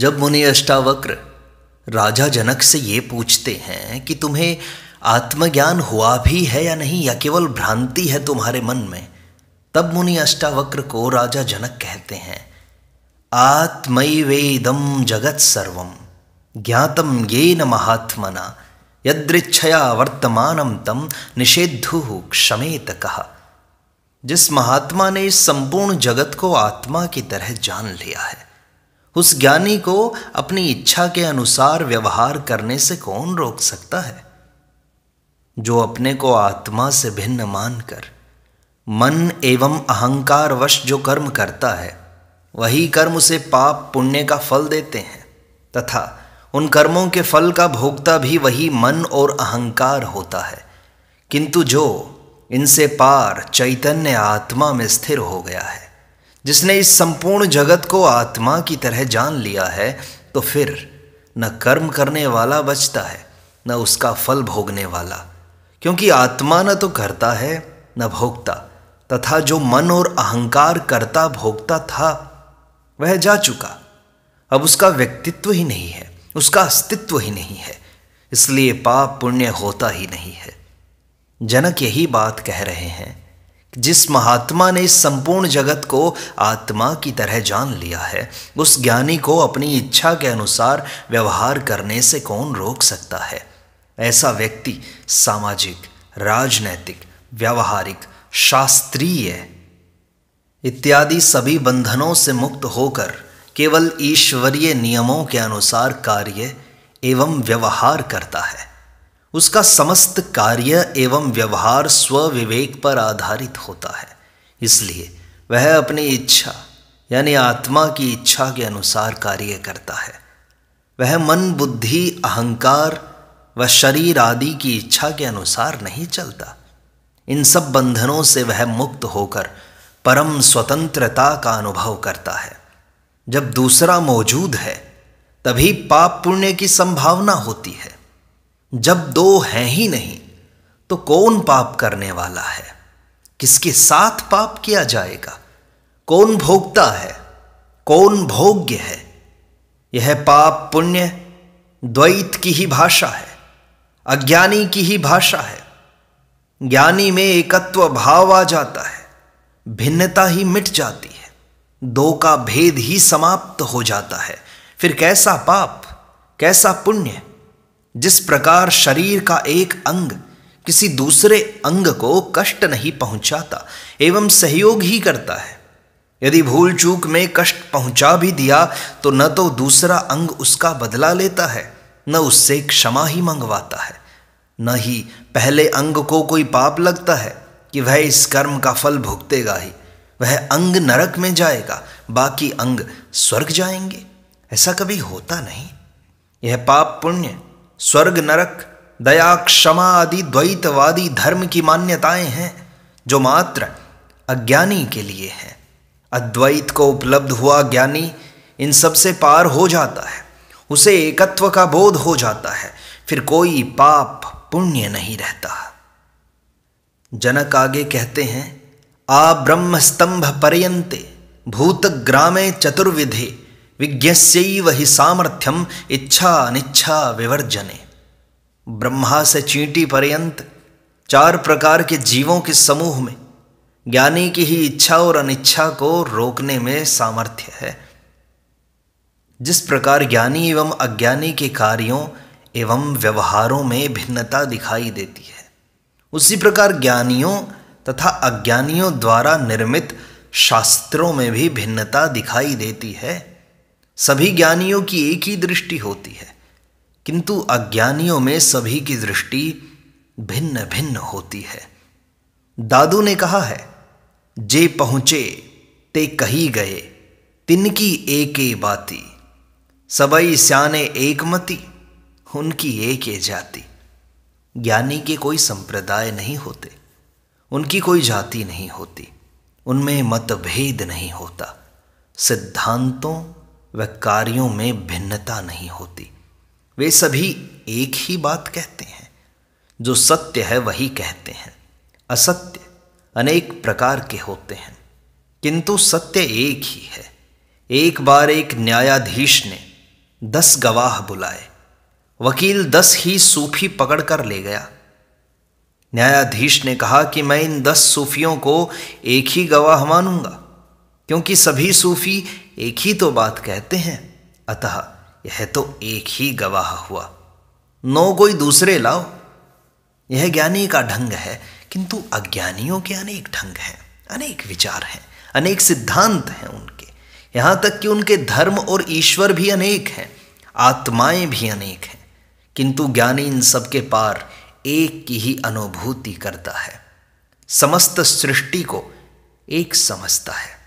जब मुनि अष्टावक्र राजा जनक से ये पूछते हैं कि तुम्हें आत्मज्ञान हुआ भी है या नहीं या केवल भ्रांति है तुम्हारे मन में तब मुनि अष्टावक्र को राजा जनक कहते हैं आत्मैवेदम जगत सर्वम ज्ञातम ये न महात्मना यदृच्छया वर्तमान तम निषेधु क्षमेत कहा जिस महात्मा ने इस संपूर्ण जगत को आत्मा की तरह जान लिया है उस ज्ञानी को अपनी इच्छा के अनुसार व्यवहार करने से कौन रोक सकता है जो अपने को आत्मा से भिन्न मानकर मन एवं अहंकार वश जो कर्म करता है वही कर्म उसे पाप पुण्य का फल देते हैं तथा उन कर्मों के फल का भोगता भी वही मन और अहंकार होता है किंतु जो इनसे पार चैतन्य आत्मा में स्थिर हो गया है जिसने इस संपूर्ण जगत को आत्मा की तरह जान लिया है तो फिर न कर्म करने वाला बचता है न उसका फल भोगने वाला क्योंकि आत्मा न तो करता है न भोगता तथा जो मन और अहंकार करता भोगता था वह जा चुका अब उसका व्यक्तित्व ही नहीं है उसका अस्तित्व ही नहीं है इसलिए पाप पुण्य होता ही नहीं है जनक यही बात कह रहे हैं जिस महात्मा ने इस संपूर्ण जगत को आत्मा की तरह जान लिया है उस ज्ञानी को अपनी इच्छा के अनुसार व्यवहार करने से कौन रोक सकता है ऐसा व्यक्ति सामाजिक राजनैतिक व्यवहारिक शास्त्रीय इत्यादि सभी बंधनों से मुक्त होकर केवल ईश्वरीय नियमों के अनुसार कार्य एवं व्यवहार करता है उसका समस्त कार्य एवं व्यवहार स्वविवेक पर आधारित होता है इसलिए वह अपनी इच्छा यानी आत्मा की इच्छा के अनुसार कार्य करता है वह मन बुद्धि अहंकार व शरीर आदि की इच्छा के अनुसार नहीं चलता इन सब बंधनों से वह मुक्त होकर परम स्वतंत्रता का अनुभव करता है जब दूसरा मौजूद है तभी पाप पुण्य की संभावना होती है जब दो हैं ही नहीं तो कौन पाप करने वाला है किसके साथ पाप किया जाएगा कौन भोगता है कौन भोग्य है यह पाप पुण्य द्वैत की ही भाषा है अज्ञानी की ही भाषा है ज्ञानी में एकत्व भाव आ जाता है भिन्नता ही मिट जाती है दो का भेद ही समाप्त हो जाता है फिर कैसा पाप कैसा पुण्य जिस प्रकार शरीर का एक अंग किसी दूसरे अंग को कष्ट नहीं पहुंचाता एवं सहयोग ही करता है यदि भूल चूक में कष्ट पहुंचा भी दिया तो न तो दूसरा अंग उसका बदला लेता है न उससे क्षमा ही मंगवाता है न ही पहले अंग को कोई पाप लगता है कि वह इस कर्म का फल भुगतेगा ही वह अंग नरक में जाएगा बाकी अंग स्वर्ग जाएंगे ऐसा कभी होता नहीं यह पाप पुण्य स्वर्ग नरक दया क्षमा आदि द्वैतवादी धर्म की मान्यताएं हैं जो मात्र अज्ञानी के लिए हैं अद्वैत को उपलब्ध हुआ ज्ञानी इन सब से पार हो जाता है उसे एकत्व का बोध हो जाता है फिर कोई पाप पुण्य नहीं रहता जनक आगे कहते हैं आ ब्रह्मस्तंभ पर्यंते भूतग्रामे चतुर्विधे विज्ञस्यैव वही सामर्थ्यम इच्छा अनिच्छा विवर्जने ब्रह्मा से चींटी पर्यंत चार प्रकार के जीवों के समूह में ज्ञानी की ही इच्छा और अनिच्छा को रोकने में सामर्थ्य है जिस प्रकार ज्ञानी एवं अज्ञानी के कार्यों एवं व्यवहारों में भिन्नता दिखाई देती है उसी प्रकार ज्ञानियों तथा अज्ञानियों द्वारा निर्मित शास्त्रों में भी भिन्नता दिखाई देती है सभी ज्ञानियों की एक ही दृष्टि होती है किंतु अज्ञानियों में सभी की दृष्टि भिन्न भिन्न होती है दादू ने कहा है जे पहुंचे ते कही गए तिनकी एक बाती सबई सियाने एकमती उनकी एक ए जाति ज्ञानी के कोई संप्रदाय नहीं होते उनकी कोई जाति नहीं होती उनमें मतभेद नहीं होता सिद्धांतों व कार्यों में भिन्नता नहीं होती वे सभी एक ही बात कहते हैं जो सत्य है वही कहते हैं असत्य अनेक प्रकार के होते हैं किंतु सत्य एक ही है एक बार एक न्यायाधीश ने दस गवाह बुलाए वकील दस ही सूफी पकड़कर ले गया न्यायाधीश ने कहा कि मैं इन दस सूफियों को एक ही गवाह मानूंगा क्योंकि सभी सूफी एक ही तो बात कहते हैं अतः यह तो एक ही गवाह हुआ नो कोई दूसरे लाओ यह ज्ञानी का ढंग है किंतु अज्ञानियों के अनेक ढंग हैं अनेक विचार हैं अनेक सिद्धांत हैं उनके यहां तक कि उनके धर्म और ईश्वर भी अनेक हैं आत्माएं भी अनेक हैं किंतु ज्ञानी इन सबके पार एक की ही अनुभूति करता है समस्त सृष्टि को एक समझता है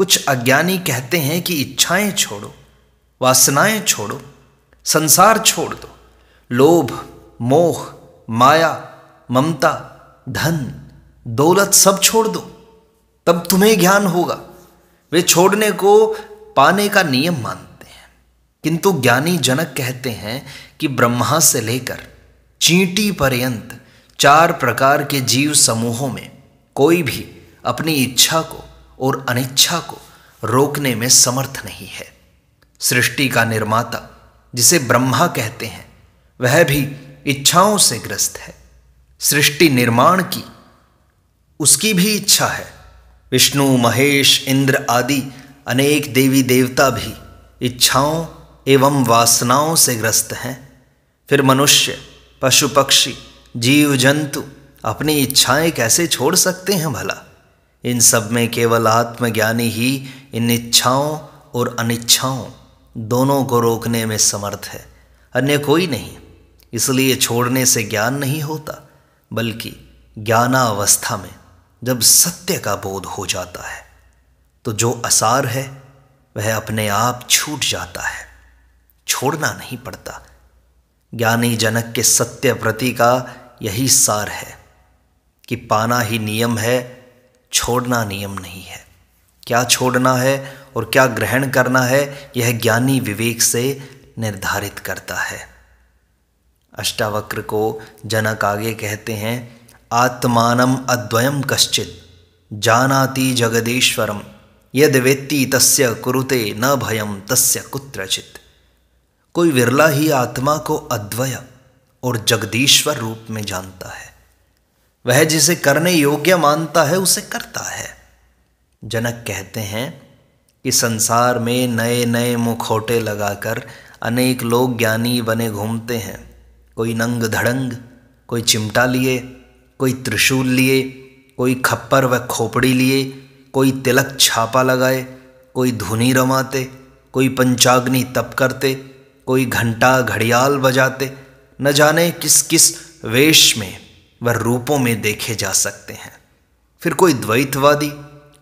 कुछ अज्ञानी कहते हैं कि इच्छाएं छोड़ो वासनाएं छोड़ो संसार छोड़ दो लोभ मोह माया ममता धन दौलत सब छोड़ दो तब तुम्हें ज्ञान होगा वे छोड़ने को पाने का नियम मानते हैं किंतु ज्ञानी जनक कहते हैं कि ब्रह्मा से लेकर चींटी पर्यंत चार प्रकार के जीव समूहों में कोई भी अपनी इच्छा को और अनिच्छा को रोकने में समर्थ नहीं है सृष्टि का निर्माता जिसे ब्रह्मा कहते हैं वह भी इच्छाओं से ग्रस्त है सृष्टि निर्माण की उसकी भी इच्छा है विष्णु महेश इंद्र आदि अनेक देवी देवता भी इच्छाओं एवं वासनाओं से ग्रस्त हैं फिर मनुष्य पशु पक्षी जीव जंतु अपनी इच्छाएं कैसे छोड़ सकते हैं भला इन सब में केवल आत्मज्ञानी ही इन इच्छाओं और अनिच्छाओं दोनों को रोकने में समर्थ है अन्य कोई नहीं इसलिए छोड़ने से ज्ञान नहीं होता बल्कि ज्ञानावस्था में जब सत्य का बोध हो जाता है तो जो असार है वह अपने आप छूट जाता है छोड़ना नहीं पड़ता ज्ञानी जनक के सत्य प्रति का यही सार है कि पाना ही नियम है छोड़ना नियम नहीं है क्या छोड़ना है और क्या ग्रहण करना है यह ज्ञानी विवेक से निर्धारित करता है अष्टावक्र को जनक आगे कहते हैं आत्मानम अद्वयम कश्चित जानाति जगदेश्वरम यद वेत्ति तस्य कुरुते न भयम तस्य कुत्रचित कोई विरला ही आत्मा को अद्वय और जगदीश्वर रूप में जानता है वह जिसे करने योग्य मानता है उसे करता है जनक कहते हैं कि संसार में नए नए मुखोटे लगाकर अनेक लोग ज्ञानी बने घूमते हैं कोई नंग धड़ंग कोई चिमटा लिए कोई त्रिशूल लिए कोई खप्पर व खोपड़ी लिए कोई तिलक छापा लगाए कोई धुनी रमाते कोई पंचाग्नि तप करते कोई घंटा घड़ियाल बजाते न जाने किस किस वेश में व रूपों में देखे जा सकते हैं फिर कोई द्वैतवादी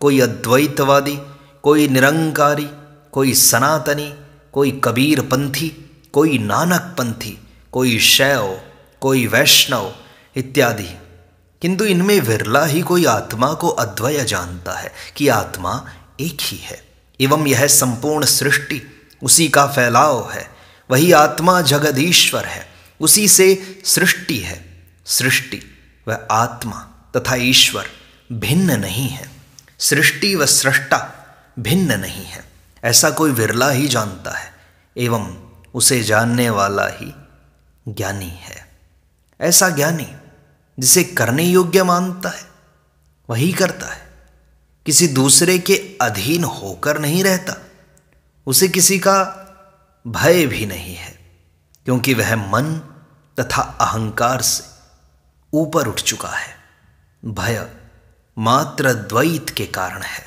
कोई अद्वैतवादी कोई निरंकारी कोई सनातनी कोई कबीरपंथी कोई नानकपंथी कोई शैव कोई वैष्णव इत्यादि किंतु इनमें विरला ही कोई आत्मा को अद्वय जानता है कि आत्मा एक ही है एवं यह संपूर्ण सृष्टि उसी का फैलाव है वही आत्मा जगदीश्वर है उसी से सृष्टि है सृष्टि व आत्मा तथा ईश्वर भिन्न नहीं है सृष्टि व सृष्टा भिन्न नहीं है ऐसा कोई विरला ही जानता है एवं उसे जानने वाला ही ज्ञानी है ऐसा ज्ञानी जिसे करने योग्य मानता है वही करता है किसी दूसरे के अधीन होकर नहीं रहता उसे किसी का भय भी नहीं है क्योंकि वह मन तथा अहंकार से ऊपर उठ चुका है भय मात्र द्वैत के कारण है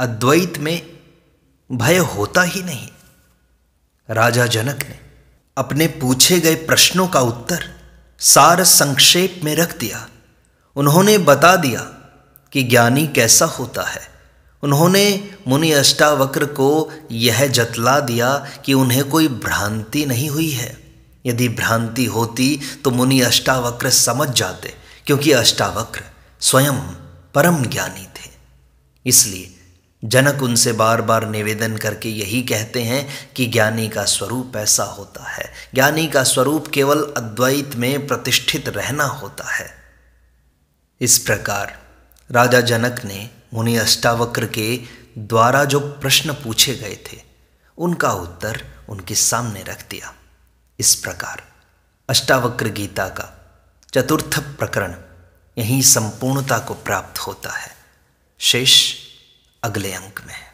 अद्वैत में भय होता ही नहीं राजा जनक ने अपने पूछे गए प्रश्नों का उत्तर सार संक्षेप में रख दिया उन्होंने बता दिया कि ज्ञानी कैसा होता है उन्होंने मुनि अष्टावक्र को यह जतला दिया कि उन्हें कोई भ्रांति नहीं हुई है यदि भ्रांति होती तो मुनि अष्टावक्र समझ जाते क्योंकि अष्टावक्र स्वयं परम ज्ञानी थे इसलिए जनक उनसे बार बार निवेदन करके यही कहते हैं कि ज्ञानी का स्वरूप ऐसा होता है ज्ञानी का स्वरूप केवल अद्वैत में प्रतिष्ठित रहना होता है इस प्रकार राजा जनक ने मुनि अष्टावक्र के द्वारा जो प्रश्न पूछे गए थे उनका उत्तर उनके सामने रख दिया इस प्रकार अष्टावक्र गीता का चतुर्थ प्रकरण यहीं संपूर्णता को प्राप्त होता है शेष अगले अंक में है